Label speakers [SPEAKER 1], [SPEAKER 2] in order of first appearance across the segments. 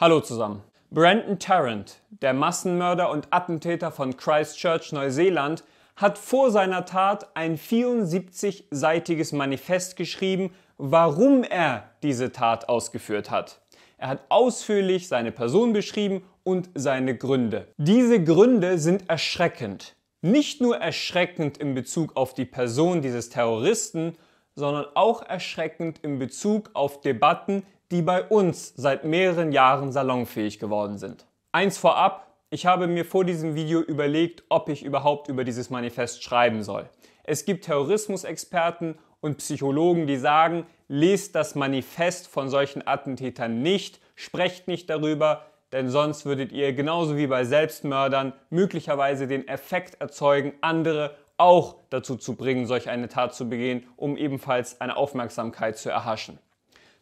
[SPEAKER 1] Hallo zusammen. Brandon Tarrant, der Massenmörder und Attentäter von Christchurch, Neuseeland, hat vor seiner Tat ein 74-seitiges Manifest geschrieben, warum er diese Tat ausgeführt hat. Er hat ausführlich seine Person beschrieben und seine Gründe. Diese Gründe sind erschreckend. Nicht nur erschreckend in Bezug auf die Person dieses Terroristen, sondern auch erschreckend in Bezug auf Debatten, die bei uns seit mehreren Jahren salonfähig geworden sind. Eins vorab, ich habe mir vor diesem Video überlegt, ob ich überhaupt über dieses Manifest schreiben soll. Es gibt Terrorismusexperten und Psychologen, die sagen, lest das Manifest von solchen Attentätern nicht, sprecht nicht darüber, denn sonst würdet ihr genauso wie bei Selbstmördern möglicherweise den Effekt erzeugen, andere auch dazu zu bringen, solch eine Tat zu begehen, um ebenfalls eine Aufmerksamkeit zu erhaschen.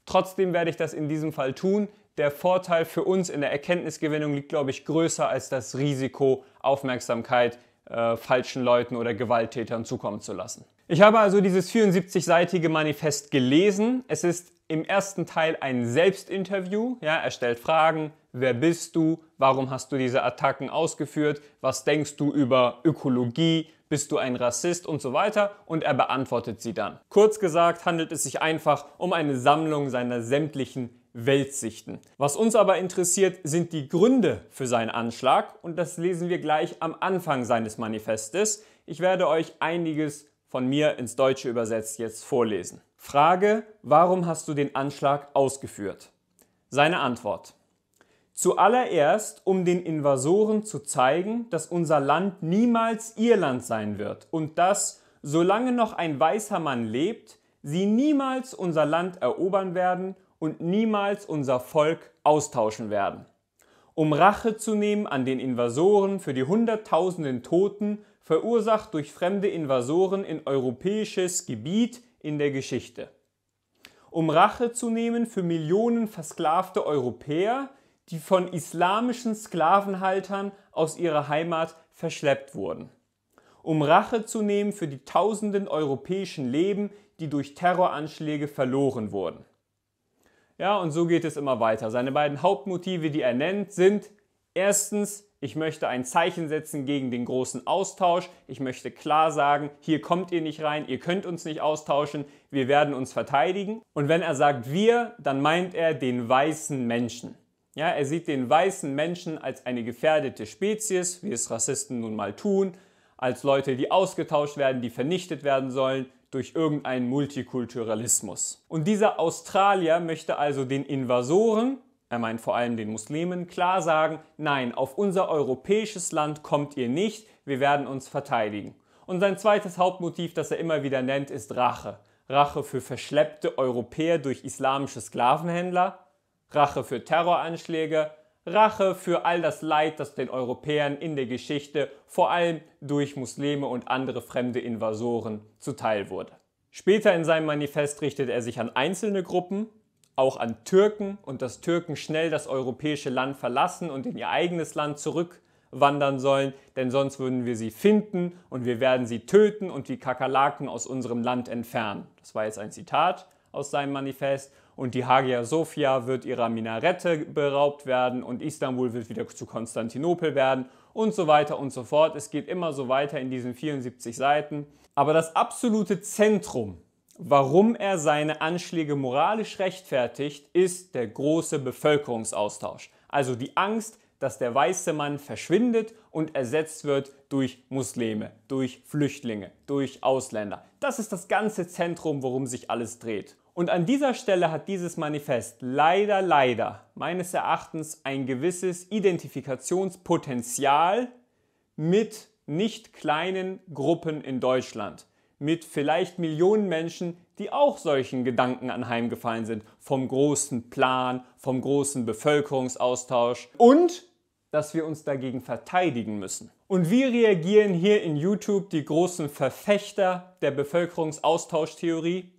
[SPEAKER 1] Trotzdem werde ich das in diesem Fall tun. Der Vorteil für uns in der Erkenntnisgewinnung liegt, glaube ich, größer als das Risiko, Aufmerksamkeit äh, falschen Leuten oder Gewalttätern zukommen zu lassen. Ich habe also dieses 74-seitige Manifest gelesen. Es ist im ersten Teil ein Selbstinterview. Ja, er stellt Fragen, Wer bist du? Warum hast du diese Attacken ausgeführt? Was denkst du über Ökologie? Bist du ein Rassist und so weiter? Und er beantwortet sie dann. Kurz gesagt handelt es sich einfach um eine Sammlung seiner sämtlichen Weltsichten. Was uns aber interessiert, sind die Gründe für seinen Anschlag und das lesen wir gleich am Anfang seines Manifestes. Ich werde euch einiges von mir ins Deutsche übersetzt jetzt vorlesen. Frage, warum hast du den Anschlag ausgeführt? Seine Antwort. Zuallererst, um den Invasoren zu zeigen, dass unser Land niemals ihr Land sein wird und dass, solange noch ein weißer Mann lebt, sie niemals unser Land erobern werden und niemals unser Volk austauschen werden. Um Rache zu nehmen an den Invasoren für die Hunderttausenden Toten, verursacht durch fremde Invasoren in europäisches Gebiet in der Geschichte. Um Rache zu nehmen für Millionen versklavte Europäer, die von islamischen Sklavenhaltern aus ihrer Heimat verschleppt wurden, um Rache zu nehmen für die tausenden europäischen Leben, die durch Terroranschläge verloren wurden. Ja, und so geht es immer weiter. Seine beiden Hauptmotive, die er nennt, sind erstens, ich möchte ein Zeichen setzen gegen den großen Austausch. Ich möchte klar sagen, hier kommt ihr nicht rein, ihr könnt uns nicht austauschen, wir werden uns verteidigen. Und wenn er sagt wir, dann meint er den weißen Menschen. Ja, er sieht den weißen Menschen als eine gefährdete Spezies, wie es Rassisten nun mal tun, als Leute, die ausgetauscht werden, die vernichtet werden sollen durch irgendeinen Multikulturalismus. Und dieser Australier möchte also den Invasoren, er meint vor allem den Muslimen, klar sagen, nein, auf unser europäisches Land kommt ihr nicht, wir werden uns verteidigen. Und sein zweites Hauptmotiv, das er immer wieder nennt, ist Rache. Rache für verschleppte Europäer durch islamische Sklavenhändler, Rache für Terroranschläge, Rache für all das Leid, das den Europäern in der Geschichte vor allem durch Muslime und andere fremde Invasoren zuteil wurde. Später in seinem Manifest richtet er sich an einzelne Gruppen, auch an Türken und dass Türken schnell das europäische Land verlassen und in ihr eigenes Land zurückwandern sollen, denn sonst würden wir sie finden und wir werden sie töten und die Kakerlaken aus unserem Land entfernen. Das war jetzt ein Zitat aus seinem Manifest und die Hagia Sophia wird ihrer Minarette beraubt werden und Istanbul wird wieder zu Konstantinopel werden und so weiter und so fort. Es geht immer so weiter in diesen 74 Seiten. Aber das absolute Zentrum, warum er seine Anschläge moralisch rechtfertigt, ist der große Bevölkerungsaustausch. Also die Angst, dass der weiße Mann verschwindet und ersetzt wird durch Muslime, durch Flüchtlinge, durch Ausländer. Das ist das ganze Zentrum, worum sich alles dreht. Und an dieser Stelle hat dieses Manifest leider, leider meines Erachtens ein gewisses Identifikationspotenzial mit nicht kleinen Gruppen in Deutschland, mit vielleicht Millionen Menschen, die auch solchen Gedanken anheimgefallen sind, vom großen Plan, vom großen Bevölkerungsaustausch und dass wir uns dagegen verteidigen müssen. Und wie reagieren hier in YouTube die großen Verfechter der Bevölkerungsaustauschtheorie?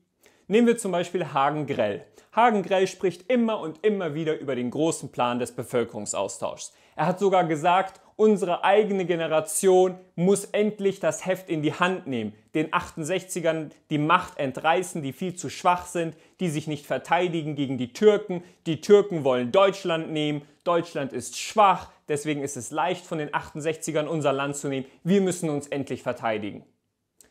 [SPEAKER 1] Nehmen wir zum Beispiel Hagen Grell. Hagen Grell spricht immer und immer wieder über den großen Plan des Bevölkerungsaustauschs. Er hat sogar gesagt, unsere eigene Generation muss endlich das Heft in die Hand nehmen, den 68ern die Macht entreißen, die viel zu schwach sind, die sich nicht verteidigen gegen die Türken. Die Türken wollen Deutschland nehmen, Deutschland ist schwach, deswegen ist es leicht von den 68ern unser Land zu nehmen. Wir müssen uns endlich verteidigen.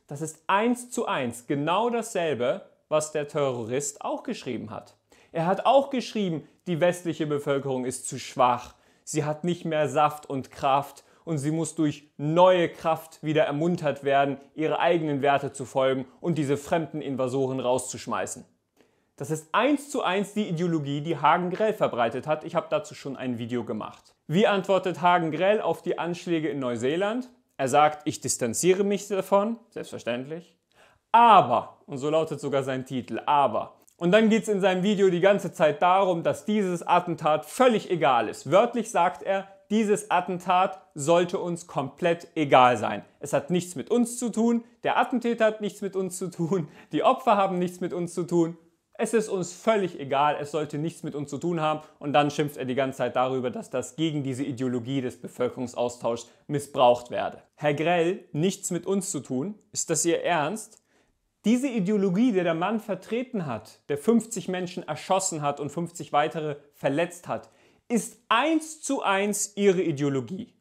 [SPEAKER 1] Das ist eins zu eins genau dasselbe, was der Terrorist auch geschrieben hat. Er hat auch geschrieben, die westliche Bevölkerung ist zu schwach, Sie hat nicht mehr Saft und Kraft und sie muss durch neue Kraft wieder ermuntert werden, ihre eigenen Werte zu folgen und diese fremden Invasoren rauszuschmeißen. Das ist eins zu eins die Ideologie, die Hagen Grell verbreitet hat. Ich habe dazu schon ein Video gemacht. Wie antwortet Hagen Grell auf die Anschläge in Neuseeland? Er sagt, ich distanziere mich davon, selbstverständlich. Aber, und so lautet sogar sein Titel, aber und dann geht es in seinem Video die ganze Zeit darum, dass dieses Attentat völlig egal ist. Wörtlich sagt er, dieses Attentat sollte uns komplett egal sein. Es hat nichts mit uns zu tun, der Attentäter hat nichts mit uns zu tun, die Opfer haben nichts mit uns zu tun. Es ist uns völlig egal, es sollte nichts mit uns zu tun haben. Und dann schimpft er die ganze Zeit darüber, dass das gegen diese Ideologie des Bevölkerungsaustauschs missbraucht werde. Herr Grell, nichts mit uns zu tun, ist das Ihr Ernst? Diese Ideologie, die der Mann vertreten hat, der 50 Menschen erschossen hat und 50 weitere verletzt hat, ist eins zu eins ihre Ideologie.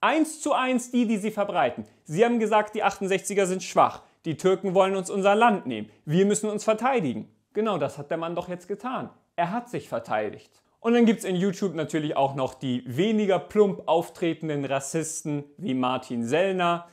[SPEAKER 1] Eins zu eins die, die sie verbreiten. Sie haben gesagt, die 68er sind schwach. Die Türken wollen uns unser Land nehmen. Wir müssen uns verteidigen. Genau das hat der Mann doch jetzt getan. Er hat sich verteidigt. Und dann gibt es in YouTube natürlich auch noch die weniger plump auftretenden Rassisten wie Martin Sellner,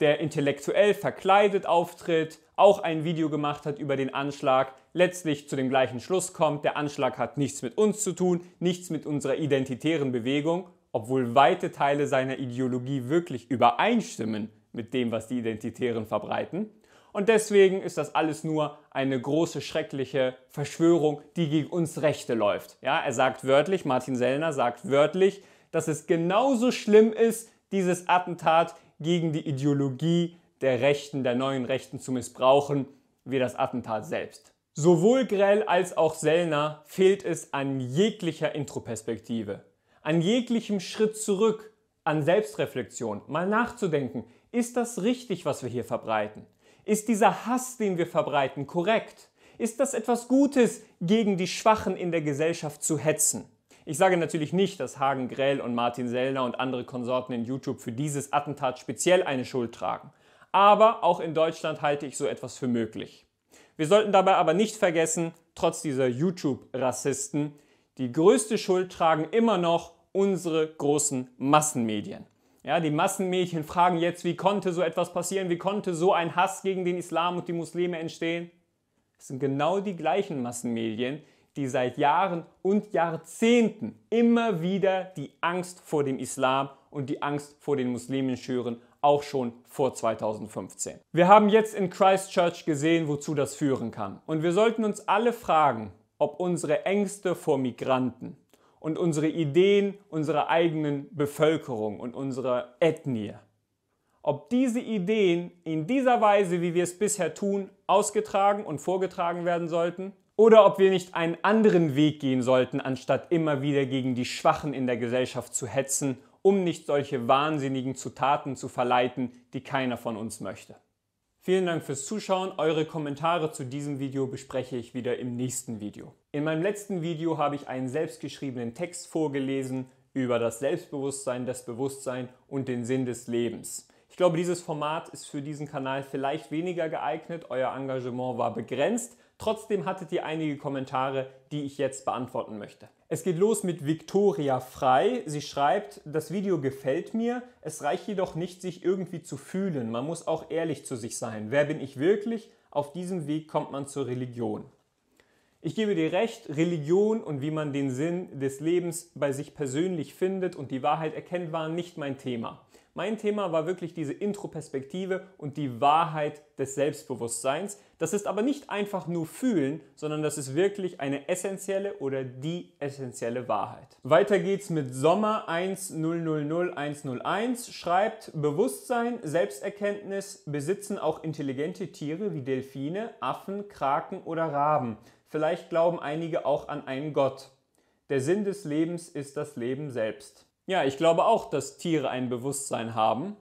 [SPEAKER 1] der intellektuell verkleidet auftritt, auch ein Video gemacht hat über den Anschlag, letztlich zu dem gleichen Schluss kommt, der Anschlag hat nichts mit uns zu tun, nichts mit unserer identitären Bewegung, obwohl weite Teile seiner Ideologie wirklich übereinstimmen mit dem, was die Identitären verbreiten. Und deswegen ist das alles nur eine große, schreckliche Verschwörung, die gegen uns Rechte läuft. Ja, er sagt wörtlich, Martin Sellner sagt wörtlich, dass es genauso schlimm ist, dieses Attentat gegen die Ideologie der Rechten, der neuen Rechten zu missbrauchen, wie das Attentat selbst. Sowohl Grell als auch Sellner fehlt es an jeglicher Introperspektive, an jeglichem Schritt zurück, an Selbstreflexion, mal nachzudenken, ist das richtig, was wir hier verbreiten? Ist dieser Hass, den wir verbreiten, korrekt? Ist das etwas Gutes, gegen die Schwachen in der Gesellschaft zu hetzen? Ich sage natürlich nicht, dass Hagen Grell und Martin Sellner und andere Konsorten in YouTube für dieses Attentat speziell eine Schuld tragen. Aber auch in Deutschland halte ich so etwas für möglich. Wir sollten dabei aber nicht vergessen, trotz dieser YouTube-Rassisten, die größte Schuld tragen immer noch unsere großen Massenmedien. Ja, die Massenmedien fragen jetzt, wie konnte so etwas passieren, wie konnte so ein Hass gegen den Islam und die Muslime entstehen? Es sind genau die gleichen Massenmedien, die seit Jahren und Jahrzehnten immer wieder die Angst vor dem Islam und die Angst vor den Muslimen schüren, auch schon vor 2015. Wir haben jetzt in Christchurch gesehen, wozu das führen kann. Und wir sollten uns alle fragen, ob unsere Ängste vor Migranten und unsere Ideen unserer eigenen Bevölkerung und unserer Ethnie, ob diese Ideen in dieser Weise, wie wir es bisher tun, ausgetragen und vorgetragen werden sollten oder ob wir nicht einen anderen Weg gehen sollten, anstatt immer wieder gegen die Schwachen in der Gesellschaft zu hetzen, um nicht solche Wahnsinnigen zu Taten zu verleiten, die keiner von uns möchte. Vielen Dank fürs Zuschauen. Eure Kommentare zu diesem Video bespreche ich wieder im nächsten Video. In meinem letzten Video habe ich einen selbstgeschriebenen Text vorgelesen über das Selbstbewusstsein, das Bewusstsein und den Sinn des Lebens. Ich glaube, dieses Format ist für diesen Kanal vielleicht weniger geeignet. Euer Engagement war begrenzt Trotzdem hattet ihr einige Kommentare, die ich jetzt beantworten möchte. Es geht los mit Victoria Frei. Sie schreibt, das Video gefällt mir, es reicht jedoch nicht, sich irgendwie zu fühlen. Man muss auch ehrlich zu sich sein. Wer bin ich wirklich? Auf diesem Weg kommt man zur Religion. Ich gebe dir recht, Religion und wie man den Sinn des Lebens bei sich persönlich findet und die Wahrheit erkennt, waren nicht mein Thema. Mein Thema war wirklich diese Introperspektive und die Wahrheit des Selbstbewusstseins. Das ist aber nicht einfach nur fühlen, sondern das ist wirklich eine essentielle oder die essentielle Wahrheit. Weiter geht's mit Sommer 1000101. Schreibt Bewusstsein, Selbsterkenntnis besitzen auch intelligente Tiere wie Delfine, Affen, Kraken oder Raben. Vielleicht glauben einige auch an einen Gott. Der Sinn des Lebens ist das Leben selbst. Ja, ich glaube auch, dass Tiere ein Bewusstsein haben.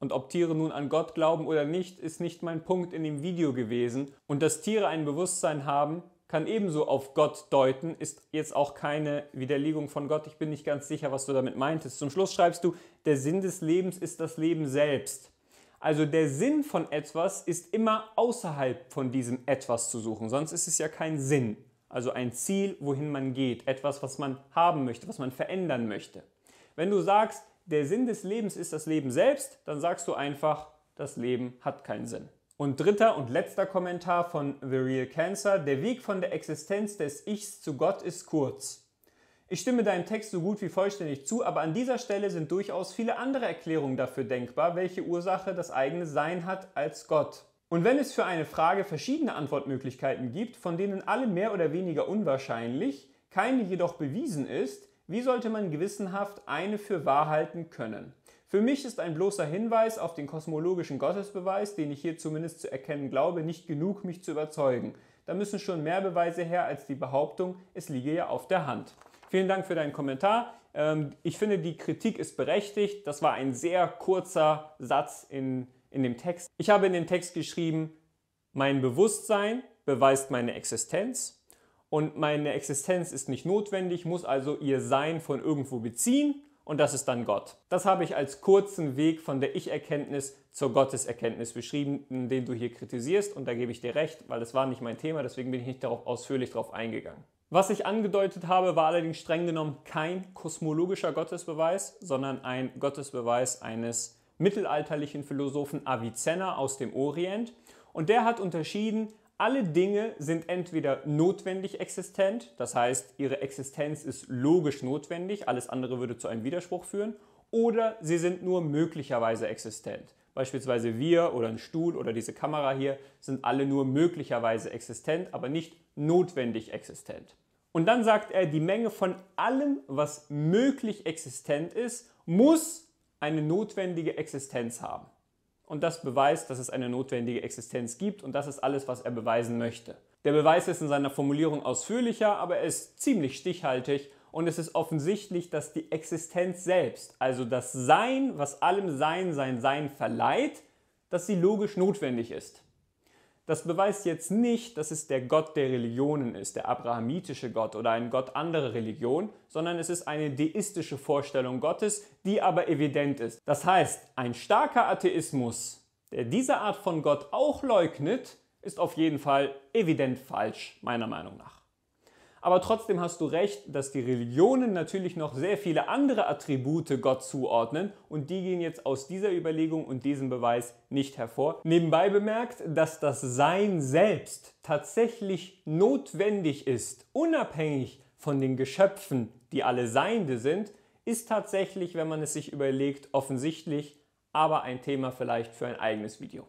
[SPEAKER 1] Und ob Tiere nun an Gott glauben oder nicht, ist nicht mein Punkt in dem Video gewesen. Und dass Tiere ein Bewusstsein haben, kann ebenso auf Gott deuten, ist jetzt auch keine Widerlegung von Gott. Ich bin nicht ganz sicher, was du damit meintest. Zum Schluss schreibst du, der Sinn des Lebens ist das Leben selbst. Also der Sinn von etwas ist immer außerhalb von diesem etwas zu suchen, sonst ist es ja kein Sinn. Also ein Ziel, wohin man geht, etwas, was man haben möchte, was man verändern möchte. Wenn du sagst, der Sinn des Lebens ist das Leben selbst, dann sagst du einfach, das Leben hat keinen Sinn. Und dritter und letzter Kommentar von The Real Cancer, der Weg von der Existenz des Ichs zu Gott ist kurz. Ich stimme deinem Text so gut wie vollständig zu, aber an dieser Stelle sind durchaus viele andere Erklärungen dafür denkbar, welche Ursache das eigene Sein hat als Gott. Und wenn es für eine Frage verschiedene Antwortmöglichkeiten gibt, von denen alle mehr oder weniger unwahrscheinlich, keine jedoch bewiesen ist, wie sollte man gewissenhaft eine für wahr halten können? Für mich ist ein bloßer Hinweis auf den kosmologischen Gottesbeweis, den ich hier zumindest zu erkennen glaube, nicht genug, mich zu überzeugen. Da müssen schon mehr Beweise her als die Behauptung, es liege ja auf der Hand. Vielen Dank für deinen Kommentar. Ähm, ich finde, die Kritik ist berechtigt. Das war ein sehr kurzer Satz in der in dem Text. Ich habe in dem Text geschrieben, mein Bewusstsein beweist meine Existenz und meine Existenz ist nicht notwendig, muss also ihr Sein von irgendwo beziehen und das ist dann Gott. Das habe ich als kurzen Weg von der Ich-Erkenntnis zur Gotteserkenntnis beschrieben, den du hier kritisierst und da gebe ich dir recht, weil das war nicht mein Thema, deswegen bin ich nicht darauf ausführlich darauf eingegangen. Was ich angedeutet habe, war allerdings streng genommen kein kosmologischer Gottesbeweis, sondern ein Gottesbeweis eines mittelalterlichen Philosophen Avicenna aus dem Orient und der hat unterschieden, alle Dinge sind entweder notwendig existent, das heißt, ihre Existenz ist logisch notwendig, alles andere würde zu einem Widerspruch führen, oder sie sind nur möglicherweise existent. Beispielsweise wir oder ein Stuhl oder diese Kamera hier sind alle nur möglicherweise existent, aber nicht notwendig existent. Und dann sagt er, die Menge von allem, was möglich existent ist, muss eine notwendige Existenz haben. Und das beweist, dass es eine notwendige Existenz gibt und das ist alles, was er beweisen möchte. Der Beweis ist in seiner Formulierung ausführlicher, aber er ist ziemlich stichhaltig und es ist offensichtlich, dass die Existenz selbst, also das Sein, was allem Sein sein Sein verleiht, dass sie logisch notwendig ist. Das beweist jetzt nicht, dass es der Gott der Religionen ist, der abrahamitische Gott oder ein Gott anderer Religion, sondern es ist eine deistische Vorstellung Gottes, die aber evident ist. Das heißt, ein starker Atheismus, der diese Art von Gott auch leugnet, ist auf jeden Fall evident falsch, meiner Meinung nach. Aber trotzdem hast du recht, dass die Religionen natürlich noch sehr viele andere Attribute Gott zuordnen und die gehen jetzt aus dieser Überlegung und diesem Beweis nicht hervor. Nebenbei bemerkt, dass das Sein selbst tatsächlich notwendig ist, unabhängig von den Geschöpfen, die alle Seiende sind, ist tatsächlich, wenn man es sich überlegt, offensichtlich, aber ein Thema vielleicht für ein eigenes Video.